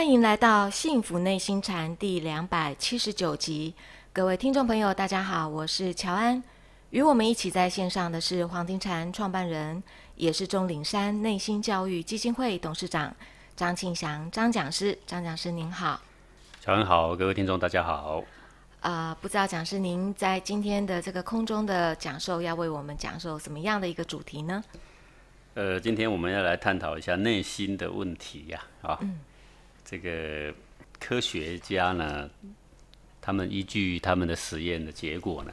欢迎来到幸福内心禅第两百七十九集，各位听众朋友，大家好，我是乔安。与我们一起在线上的是黄金禅创办人，也是钟岭山内心教育基金会董事长张庆祥张讲师。张讲师您好，乔安好，各位听众大家好。啊，不知道讲师您在今天的这个空中的讲授，要为我们讲授什么样的一个主题呢？呃，今天我们要来探讨一下内心的问题呀，啊。嗯这个科学家呢，他们依据他们的实验的结果呢，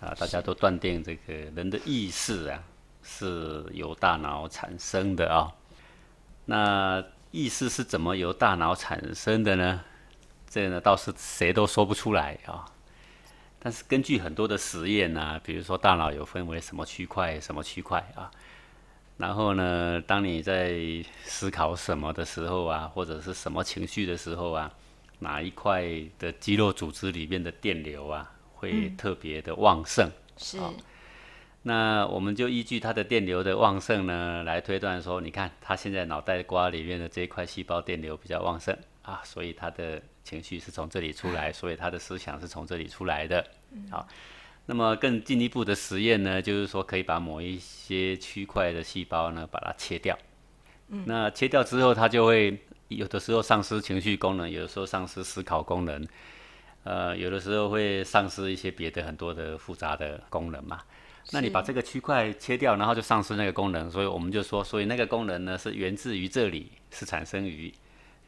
啊，大家都断定这个人的意识啊，是由大脑产生的啊。那意识是怎么由大脑产生的呢？这呢，倒是谁都说不出来啊。但是根据很多的实验呢，比如说大脑有分为什么区块，什么区块啊。然后呢？当你在思考什么的时候啊，或者是什么情绪的时候啊，哪一块的肌肉组织里面的电流啊，会特别的旺盛。是。那我们就依据它的电流的旺盛呢，来推断说，你看他现在脑袋瓜里面的这一块细胞电流比较旺盛啊，所以他的情绪是从这里出来，所以他的思想是从这里出来的。好。那么更进一步的实验呢，就是说可以把某一些区块的细胞呢，把它切掉。嗯，那切掉之后，它就会有的时候丧失情绪功能，有的时候丧失思考功能，呃，有的时候会丧失一些别的很多的复杂的功能嘛。那你把这个区块切掉，然后就丧失那个功能，所以我们就说，所以那个功能呢是源自于这里，是产生于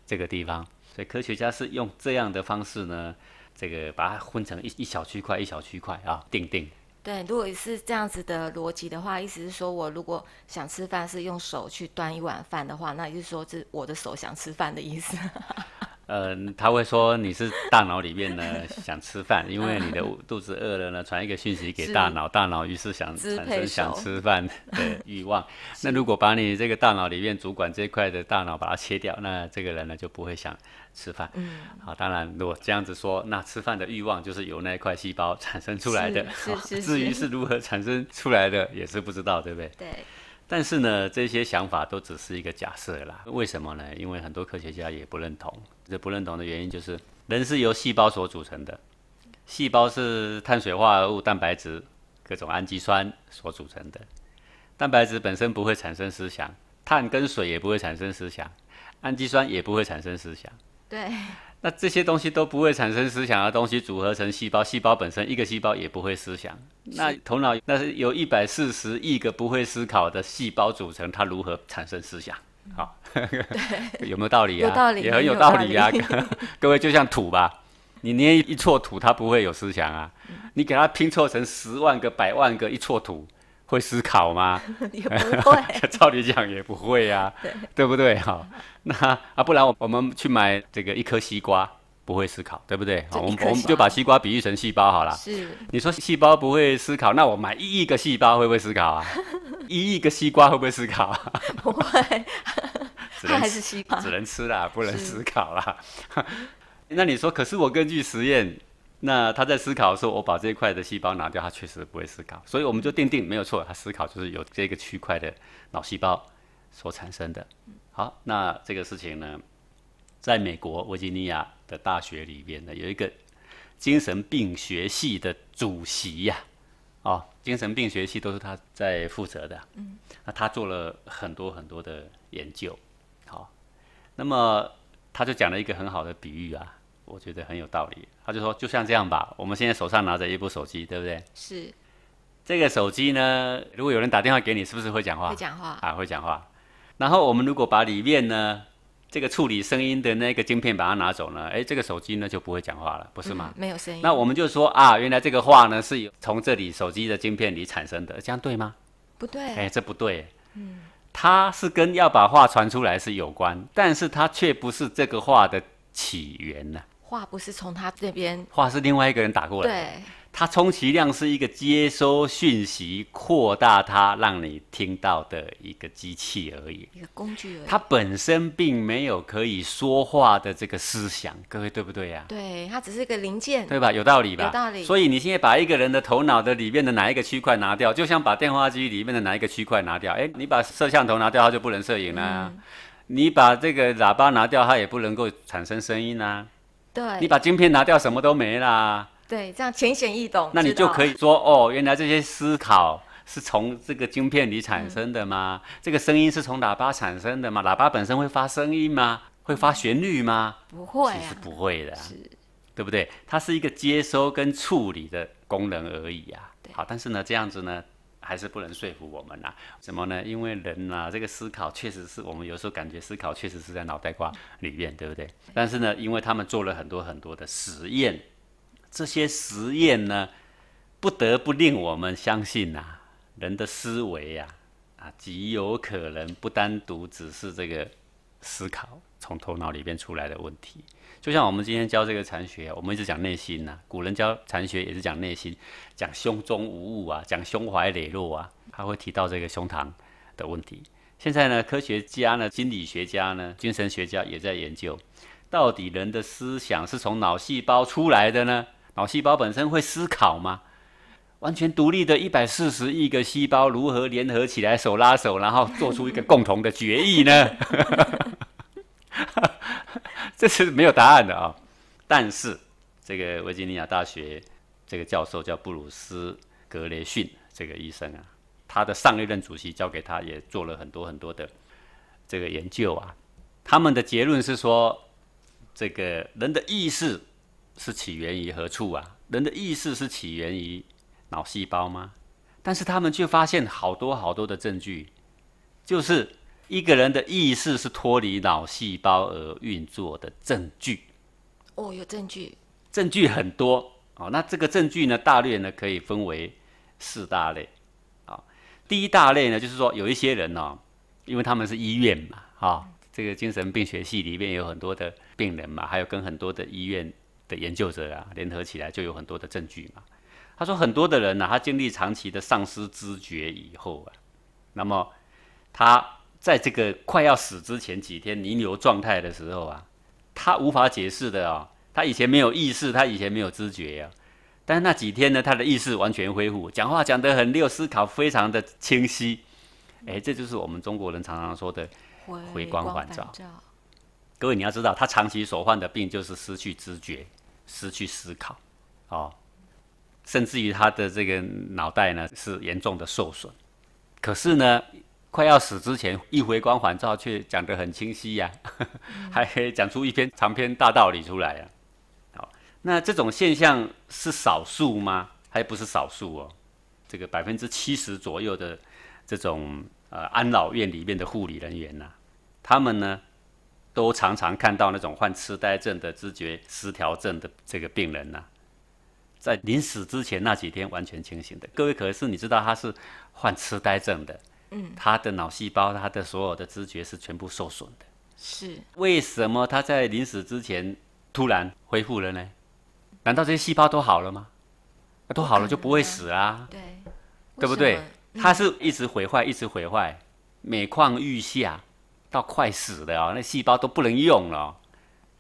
这个地方。所以科学家是用这样的方式呢，这个把它分成一一小区块一小区块啊，定定。对，如果是这样子的逻辑的话，意思是说我如果想吃饭是用手去端一碗饭的话，那就是说是我的手想吃饭的意思。呃，他会说你是大脑里面呢想吃饭，因为你的肚子饿了呢，传一个讯息给大脑，大脑于是想产生想吃饭的欲望。那如果把你这个大脑里面主管这一块的大脑把它切掉，那这个人呢就不会想吃饭。嗯，好，当然如果这样子说，那吃饭的欲望就是由那一块细胞产生出来的。至于是如何产生出来的，也是不知道，对不对？对。但是呢，这些想法都只是一个假设啦。为什么呢？因为很多科学家也不认同。这不认同的原因就是，人是由细胞所组成的，细胞是碳水化合物、蛋白质、各种氨基酸所组成的。蛋白质本身不会产生思想，碳跟水也不会产生思想，氨基酸也不会产生思想。对。那这些东西都不会产生思想，的东西组合成细胞，细胞本身一个细胞也不会思想。那头脑那是有一百四十亿个不会思考的细胞组成，它如何产生思想？好，有没有道理啊？有道理，也很有道理啊。各位就像土吧，你捏一撮土，它不会有思想啊。你给它拼凑成十万个、百万个一撮土。会思考吗？也不会。照理讲也不会呀，对不对哈？那啊，不然我我们去买这个一颗西瓜，不会思考，对不对？我们我们就把西瓜比喻成细胞好了。是。你说细胞不会思考，那我买一亿个细胞会不会思考啊？一亿个西瓜会不会思考？不会，它还是西瓜，只能吃啦，不能思考啦。那你说，可是我根据实验。那他在思考的时候，我把这一块的细胞拿掉，他确实不会思考。所以我们就奠定没有错，他思考就是有这个区块的脑细胞所产生的。好，那这个事情呢，在美国维吉尼亚的大学里边呢，有一个精神病学系的主席呀，哦，精神病学系都是他在负责的。嗯，那他做了很多很多的研究。好，那么他就讲了一个很好的比喻啊。我觉得很有道理。他就说，就像这样吧，我们现在手上拿着一部手机，对不对？是。这个手机呢，如果有人打电话给你，是不是会讲话？会讲话。啊，会讲话。然后我们如果把里面呢这个处理声音的那个晶片把它拿走呢，哎，这个手机呢就不会讲话了，不是吗？没有声音。那我们就说啊，原来这个话呢是从这里手机的晶片里产生的，这样对吗？不对。哎，这不对。嗯。它是跟要把话传出来是有关，但是它却不是这个话的起源呢。话不是从他这边，话是另外一个人打过来。对，他充其量是一个接收讯息、扩大它、让你听到的一个机器而已，一个工具而已。它本身并没有可以说话的这个思想，各位对不对呀？对，它只是一个零件，对吧？有道理吧？有道理。所以你现在把一个人的头脑的里面的哪一个区块拿掉，就像把电话机里面的哪一个区块拿掉。哎，你把摄像头拿掉，它就不能摄影了；你把这个喇叭拿掉，它也不能够产生声音呢。对你把晶片拿掉，什么都没啦。对，这样浅显易懂。那你就可以说哦，原来这些思考是从这个晶片里产生的吗？这个声音是从喇叭产生的吗？喇叭本身会发声音吗？会发旋律吗？不会，其实不会的，对不对？它是一个接收跟处理的功能而已啊。好，但是呢，这样子呢。还是不能说服我们呐？什么呢？因为人呐，这个思考确实是我们有时候感觉思考确实是在脑袋瓜里面，对不对？但是呢，因为他们做了很多很多的实验，这些实验呢，不得不令我们相信呐，人的思维呀，啊，极有可能不单独只是这个思考从头脑里边出来的问题。就像我们今天教这个禅学，我们一直讲内心呐。古人教禅学也是讲内心，讲胸中无物啊，讲胸怀磊落啊，他会提到这个胸膛的问题。现在呢，科学家呢、心理学家呢、精神学家也在研究，到底人的思想是从脑细胞出来的呢？脑细胞本身会思考吗？完全独立的一百四十亿个细胞如何联合起来手拉手，然后做出一个共同的决议呢？这是没有答案的啊！但是这个维吉尼亚大学这个教授叫布鲁斯格雷逊，这个医生啊，他的上一任主席交给他也做了很多很多的这个研究啊。他们的结论是说，这个人的意识是起源于何处啊？人的意识是起源于脑细胞吗？但是他们却发现好多好多的证据，就是。一个人的意识是脱离脑细胞而运作的证据哦，有证据，证据很多哦。那这个证据呢，大略呢可以分为四大类啊。第一大类呢，就是说有一些人呢，因为他们是医院嘛，哈，这个精神病学系里面有很多的病人嘛，还有跟很多的医院的研究者啊联合起来，就有很多的证据嘛。他说，很多的人呢，他经历长期的丧失知觉以后啊，那么他。在这个快要死之前几天，弥留状态的时候啊，他无法解释的啊，他以前没有意识，他以前没有知觉呀。但是那几天呢，他的意识完全恢复，讲话讲得很溜，思考非常的清晰。哎，这就是我们中国人常常说的回光返照。各位你要知道，他长期所患的病就是失去知觉、失去思考，哦，甚至于他的这个脑袋呢是严重的受损。可是呢。快要死之前一回光环照，却讲得很清晰呀，还讲出一篇长篇大道理出来啊。好，那这种现象是少数吗？还不是少数哦。这个百分之七十左右的这种呃安老院里面的护理人员呐，他们呢都常常看到那种患痴呆症的知觉失调症的这个病人呐，在临死之前那几天完全清醒的。各位可是你知道他是患痴呆症的。他的脑细胞，他的所有的知觉是全部受损的。是，为什么他在临死之前突然恢复了呢？难道这些细胞都好了吗？都好了就不会死啊？对，对不对？他是一直毁坏，一直毁坏，每况愈下，到快死了哦，那细胞都不能用了，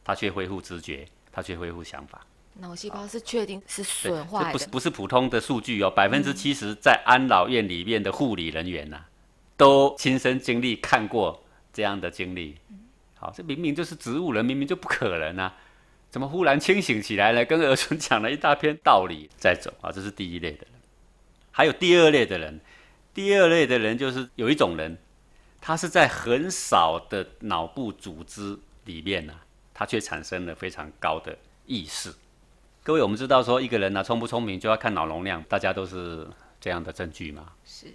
他却恢复知觉，他却恢复想法。脑细胞是确定是损坏的，不是不是普通的数据哦，百分之七十在安老院里面的护理人员呐。都亲身经历看过这样的经历，好，这明明就是植物人，明明就不可能啊，怎么忽然清醒起来了，跟儿孙讲了一大片道理再走啊，这是第一类的人。还有第二类的人，第二类的人就是有一种人，他是在很少的脑部组织里面呢，他却产生了非常高的意识。各位，我们知道说一个人呢聪不聪明就要看脑容量，大家都是这样的证据吗？是。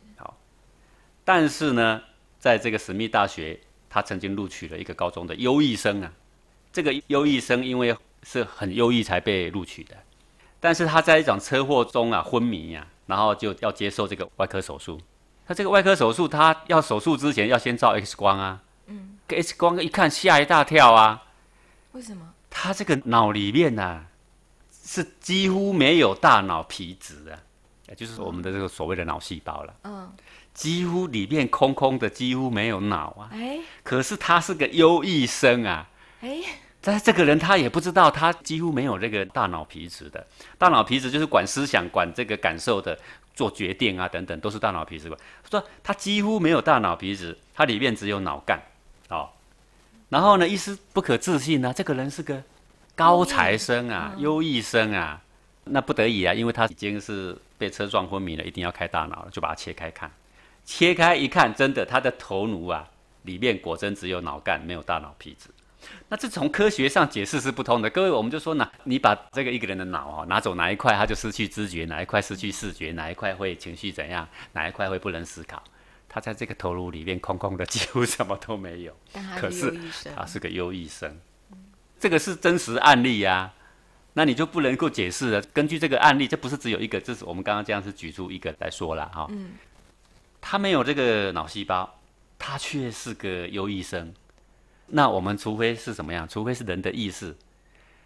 但是呢，在这个史密大学，他曾经录取了一个高中的优异生啊。这个优异生因为是很优异才被录取的，但是他在一场车祸中啊昏迷呀，然后就要接受这个外科手术。他这个外科手术，他要手术之前要先照 X 光啊。嗯。X 光一看吓一大跳啊。为什么？他这个脑里面呢，是几乎没有大脑皮质啊，也就是我们的这个所谓的脑细胞了。嗯。几乎里面空空的，几乎没有脑啊！哎，可是他是个优异生啊！哎，但是这个人他也不知道，他几乎没有这个大脑皮质的。大脑皮质就是管思想、管这个感受的、做决定啊等等，都是大脑皮质管。说他几乎没有大脑皮质，他里面只有脑干，哦。然后呢，一丝不可置信啊！这个人是个高材生啊，优异生啊，那不得已啊，因为他已经是被车撞昏迷了，一定要开大脑了，就把它切开看。切开一看，真的，他的头颅啊，里面果真只有脑干，没有大脑皮质。那这从科学上解释是不通的。各位，我们就说，呢，你把这个一个人的脑啊，拿走哪一块，他就失去知觉；哪一块失去视觉；哪一块会情绪怎样；哪一块会不能思考。他在这个头颅里面空空的，几乎什么都没有。可是他是个优郁生。这个是真实案例呀。那你就不能够解释了。根据这个案例，这不是只有一个，这是我们刚刚这样是举出一个来说了哈。嗯。他没有这个脑细胞，他却是个优异生。那我们除非是怎么样？除非是人的意识，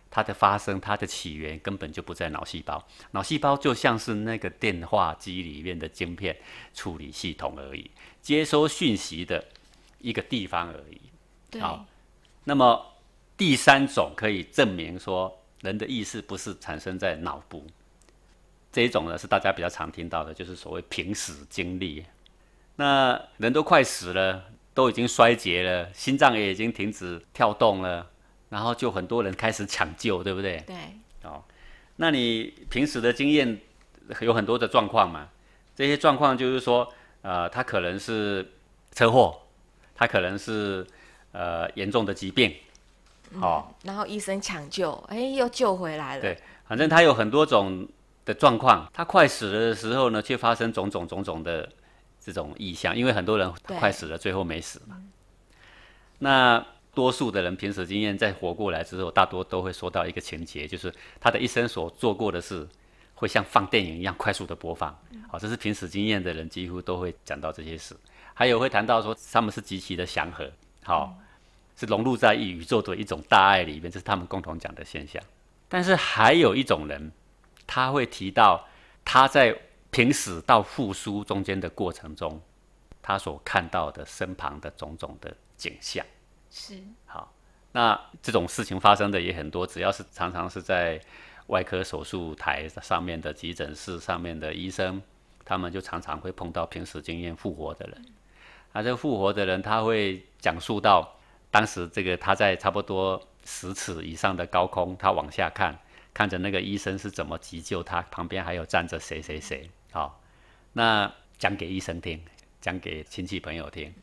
它的发生、它的起源根本就不在脑细胞。脑细胞就像是那个电话机里面的晶片处理系统而已，接收讯息的一个地方而已。好，那么第三种可以证明说，人的意识不是产生在脑部。这一种呢，是大家比较常听到的，就是所谓平时经历。那人都快死了，都已经衰竭了，心脏也已经停止跳动了，然后就很多人开始抢救，对不对？对。哦，那你平时的经验有很多的状况嘛？这些状况就是说，呃，他可能是车祸，他可能是呃严重的疾病，好。然后医生抢救，哎，又救回来了。对，反正他有很多种的状况，他快死的时候呢，却发生种种种种的。这种意象，因为很多人快死了，最后没死嘛。那多数的人平时经验在活过来之后，大多都会说到一个情节，就是他的一生所做过的事，会像放电影一样快速的播放。好，这是平时经验的人几乎都会讲到这些事，还有会谈到说他们是极其的祥和，好，是融入在宇宙的一种大爱里面，这是他们共同讲的现象。但是还有一种人，他会提到他在。平死到复苏中间的过程中，他所看到的身旁的种种的景象，是好。那这种事情发生的也很多，只要是常常是在外科手术台上面的、急诊室上面的医生，他们就常常会碰到平死经验复活的人。啊，这复活的人他会讲述到，当时这个他在差不多十尺以上的高空，他往下看，看着那个医生是怎么急救他，旁边还有站着谁谁谁。好，那讲给医生听，讲给亲戚朋友听，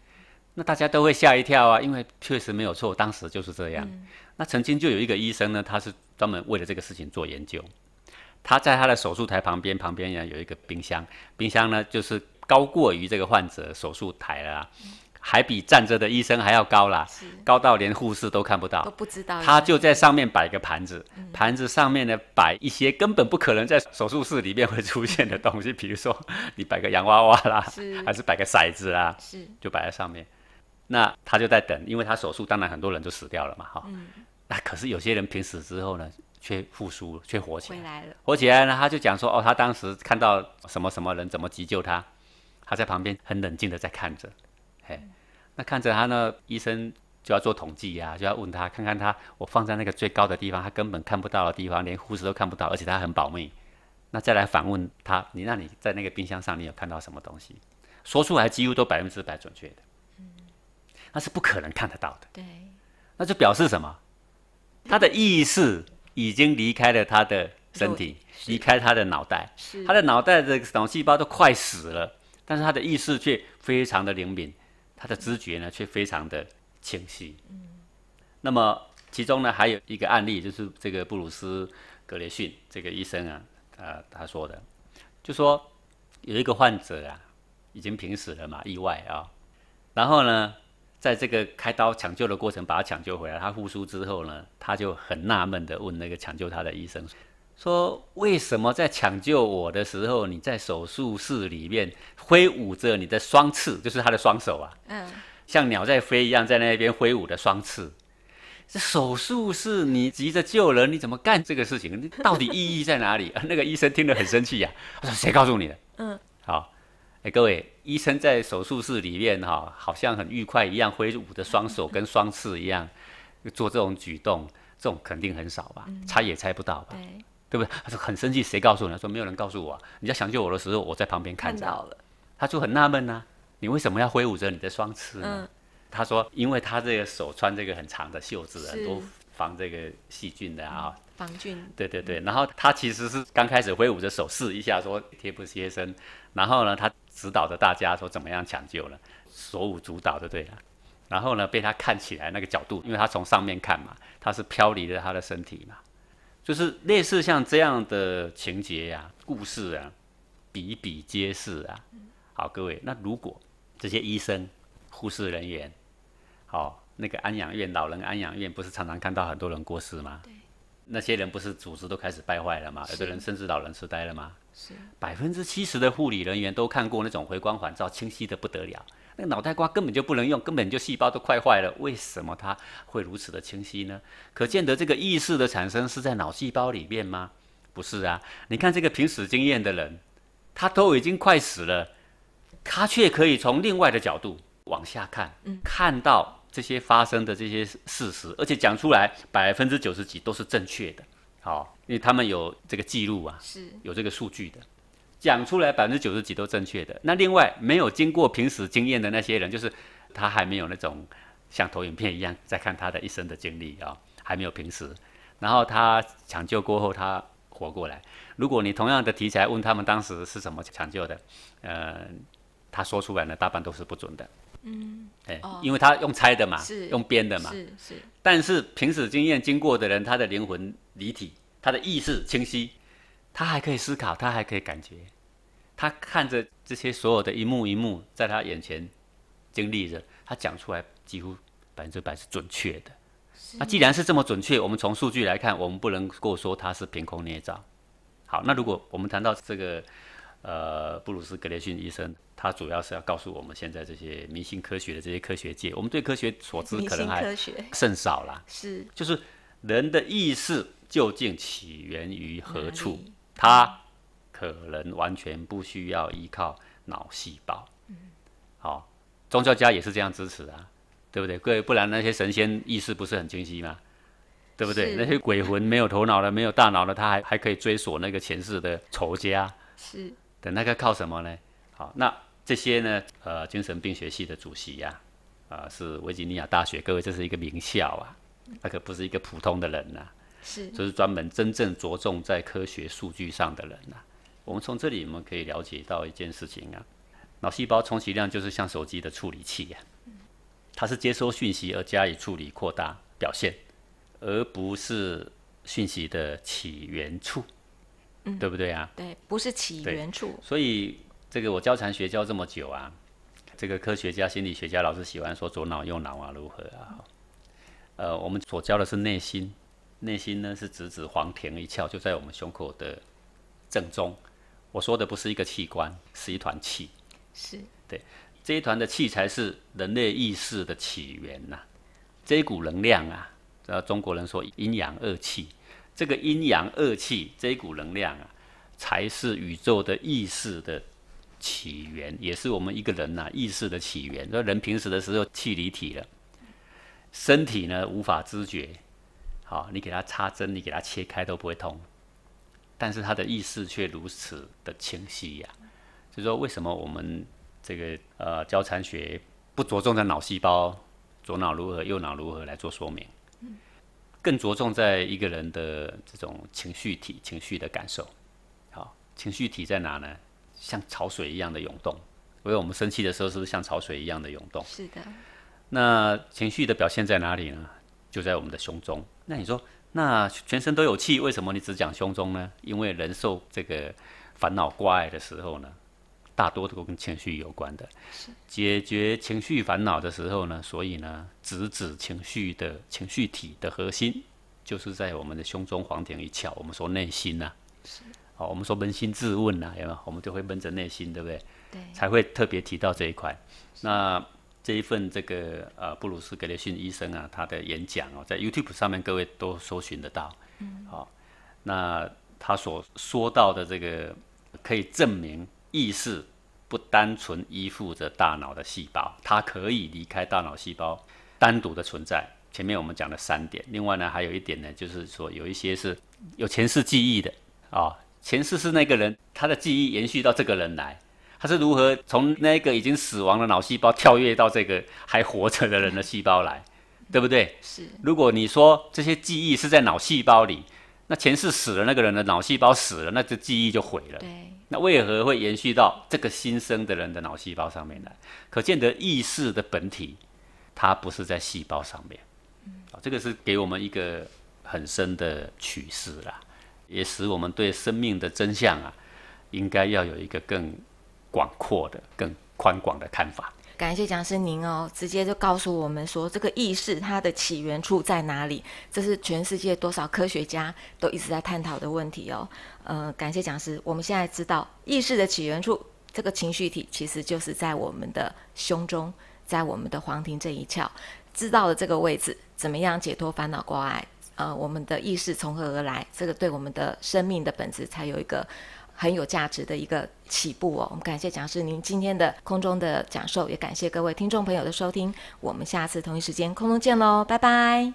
那大家都会吓一跳啊，因为确实没有错，当时就是这样。那曾经就有一个医生呢，他是专门为了这个事情做研究，他在他的手术台旁边，旁边呀有一个冰箱，冰箱呢就是高过于这个患者手术台了。还比站着的医生还要高啦，高到连护士都看不到。都不知道。他就在上面摆个盘子，盘子上面呢摆一些根本不可能在手术室里面会出现的东西，比如说 你摆个洋娃娃啦，还是摆个骰子啦，是就摆在上面。那他就在等，因为他手术当然很多人就死掉了嘛，哈。那可是有些人平死之后呢，却复苏，却活起来了。活起来了，他就讲说，哦，他当时看到什么什么人怎么急救他，他在旁边很冷静的在看着，那看着他呢，医生就要做统计呀，就要问他看看他，我放在那个最高的地方，他根本看不到的地方，连护士都看不到，而且他很保密。那再来反问他，你那你在那个冰箱上，你有看到什么东西？说出来几乎都百分之百准确的，那是不可能看得到的。对，那就表示什么？他的意识已经离开了他的身体，离开他的脑袋，他的脑袋的脑细胞都快死了，但是他的意识却非常的灵敏。他的知觉呢，却非常的清晰。嗯，那么其中呢，还有一个案例，就是这个布鲁斯格雷逊这个医生啊，呃，他说的，就说有一个患者啊，已经濒死了嘛，意外啊，然后呢，在这个开刀抢救的过程，把他抢救回来，他复苏之后呢，他就很纳闷的问那个抢救他的医生。说为什么在抢救我的时候，你在手术室里面挥舞着你的双翅，就是他的双手啊，嗯，像鸟在飞一样在那边挥舞的双翅，这手术室你急着救人，你怎么干这个事情？你到底意义在哪里啊？那个医生听了很生气呀，他说谁告诉你的？嗯，好，哎，各位医生在手术室里面哈，好像很愉快一样挥舞着双手跟双翅一样做这种举动，这种肯定很少吧？猜也猜不到吧？对。对不对？他说很生气，谁告诉你他说没有人告诉我。你在抢救我的时候，我在旁边看着。看到了。他就很纳闷呢，你为什么要挥舞着你的双翅呢？他说，因为他这个手穿这个很长的袖子，很多防这个细菌的啊。防菌。对对对。然后他其实是刚开始挥舞着手势一下，说贴布贴身。然后呢，他指导着大家说怎么样抢救了，手舞足蹈就对了。然后呢，被他看起来那个角度，因为他从上面看嘛，他是飘离着他的身体嘛。就是类似像这样的情节呀、故事啊，比比皆是啊。好，各位，那如果这些医生、护士人员，好，那个安养院老人安养院，不是常常看到很多人过世吗？那些人不是组织都开始败坏了吗？有的人甚至老人痴呆了吗？是。百分之七十的护理人员都看过那种回光返照，清晰的不得了。那脑袋瓜根本就不能用，根本就细胞都快坏了。为什么它会如此的清晰呢？可见得这个意识的产生是在脑细胞里面吗？不是啊。你看这个凭死经验的人，他都已经快死了，他却可以从另外的角度往下看，看到这些发生的这些事实，而且讲出来百分之九十几都是正确的。好，因为他们有这个记录啊，有这个数据的。讲出来百分之九十几都正确的。那另外没有经过平时经验的那些人，就是他还没有那种像投影片一样在看他的一生的经历啊，还没有平时。然后他抢救过后他活过来。如果你同样的题材问他们当时是怎么抢救的，呃，他说出来呢大半都是不准的。嗯，哎，因为他用猜的嘛，用编的嘛。是是。但是平时经验经过的人，他的灵魂离体，他的意识清晰。他还可以思考，他还可以感觉，他看着这些所有的一幕一幕，在他眼前经历着，他讲出来几乎百分之百是准确的。那既然是这么准确，我们从数据来看，我们不能够说他是凭空捏造。好，那如果我们谈到这个，呃，布鲁斯格雷逊医生，他主要是要告诉我们现在这些迷信科学的这些科学界，我们对科学所知可能还甚少啦。是，就是人的意识究竟起源于何处？他可能完全不需要依靠脑细胞。好，宗教家也是这样支持啊，对不对？各位，不然那些神仙意识不是很清晰吗？对不对？那些鬼魂没有头脑的、没有大脑的，他还还可以追索那个前世的仇家。是，等那个靠什么呢？好，那这些呢？呃，精神病学系的主席呀，呃，是维吉尼亚大学，各位这是一个名校啊，那可不是一个普通的人呐。是，就是专门真正着重在科学数据上的人呐。我们从这里我们可以了解到一件事情啊，脑细胞充其量就是像手机的处理器呀，它是接收讯息而加以处理、扩大表现，而不是讯息的起源处，嗯，对不对啊？对，不是起源处。所以这个我教禅学教这么久啊，这个科学家、心理学家老是喜欢说左脑、右脑啊，如何啊？呃，我们所教的是内心。内心呢是直指黄庭一窍，就在我们胸口的正中。我说的不是一个器官，是一团气。是，对，这一团的气才是人类意识的起源呐。这一股能量啊，呃，中国人说阴阳二气，这个阴阳二气这一股能量啊，才是宇宙的意识的起源，也是我们一个人呐意识的起源。那人平时的时候气离体了，身体呢无法知觉。好，你给它插针，你给它切开都不会痛，但是他的意识却如此的清晰呀。所以说，为什么我们这个呃，交缠学不着重在脑细胞，左脑如何，右脑如何来做说明？更着重在一个人的这种情绪体、情绪的感受。好，情绪体在哪呢？像潮水一样的涌动。因为我们生气的时候，是不是像潮水一样的涌动？是的。那情绪的表现在哪里呢？就在我们的胸中。那你说，那全身都有气，为什么你只讲胸中呢？因为人受这个烦恼挂碍的时候呢，大多都跟情绪有关的。解决情绪烦恼的时候呢，所以呢，直指情绪的情绪体的核心，就是在我们的胸中黄点一窍。我们说内心呐。是。哦，我们说扪心自问呐，有没有？我们就会扪着内心，对不对？对。才会特别提到这一块。那。这一份这个呃布鲁斯格雷逊医生啊，他的演讲哦，在 YouTube 上面各位都搜寻得到。嗯，好，那他所说到的这个，可以证明意识不单纯依附着大脑的细胞，它可以离开大脑细胞单独的存在。前面我们讲了三点，另外呢还有一点呢，就是说有一些是有前世记忆的啊，前世是那个人，他的记忆延续到这个人来。他是如何从那个已经死亡的脑细胞跳跃到这个还活着的人的细胞来，对不对？是。如果你说这些记忆是在脑细胞里，那前世死了那个人的脑细胞死了，那这记忆就毁了。对。那为何会延续到这个新生的人的脑细胞上面来？可见得意识的本体，它不是在细胞上面。嗯。这个是给我们一个很深的启示啦，也使我们对生命的真相啊，应该要有一个更。广阔的、更宽广的看法。感谢讲师您哦，直接就告诉我们说，这个意识它的起源处在哪里？这是全世界多少科学家都一直在探讨的问题哦。呃，感谢讲师，我们现在知道意识的起源处，这个情绪体其实就是在我们的胸中，在我们的黄庭这一窍，知道了这个位置，怎么样解脱烦恼挂碍？呃，我们的意识从何而来？这个对我们的生命的本质才有一个。很有价值的一个起步哦，我们感谢讲师您今天的空中的讲授，也感谢各位听众朋友的收听，我们下次同一时间空中见喽，拜拜。